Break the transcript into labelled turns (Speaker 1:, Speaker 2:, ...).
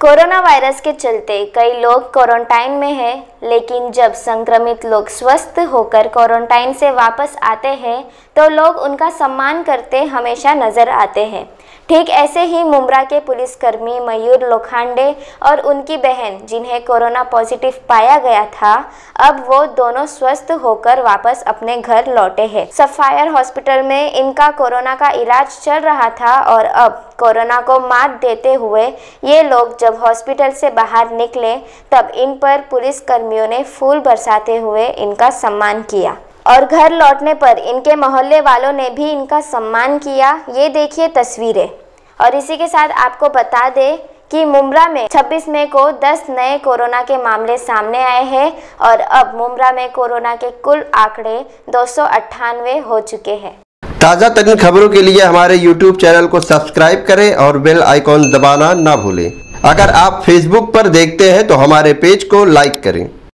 Speaker 1: corona virus के चलते कई लोग क्वारंटाइन में हैं लेकिन जब संक्रमित लोग स्वस्थ होकर क्वारंटाइन से वापस आते हैं तो लोग उनका सम्मान करते हमेशा नज़र आते हैं ठीक ऐसे ही मुमरा के पुलिसकर्मी मयूर लोखांडे और उनकी बहन जिन्हें कोरोना पॉजिटिव पाया गया था अब वो दोनों स्वस्थ होकर वापस अपने घर लौटे हैं सफायर हॉस्पिटल में इनका कोरोना का इलाज चल रहा था और अब कोरोना को मात देते हुए ये लोग जब हॉस्पिटल से बाहर निकले तब इन पर पुलिस कर्मियों ने फूल बरसाते हुए इनका सम्मान किया और घर लौटने पर इनके मोहल्ले वालों ने भी इनका सम्मान किया ये देखिए तस्वीरें और इसी के साथ आपको बता दें कि मुमरा में 26 मई को 10 नए कोरोना के मामले सामने आए हैं और अब मुमरा में कोरोना के कुल आंकड़े दो हो चुके हैं
Speaker 2: ताज़ा तरीन खबरों के लिए हमारे YouTube चैनल को सब्सक्राइब करें और बेल आइकॉन दबाना ना भूलें अगर आप Facebook पर देखते हैं तो हमारे पेज को लाइक करें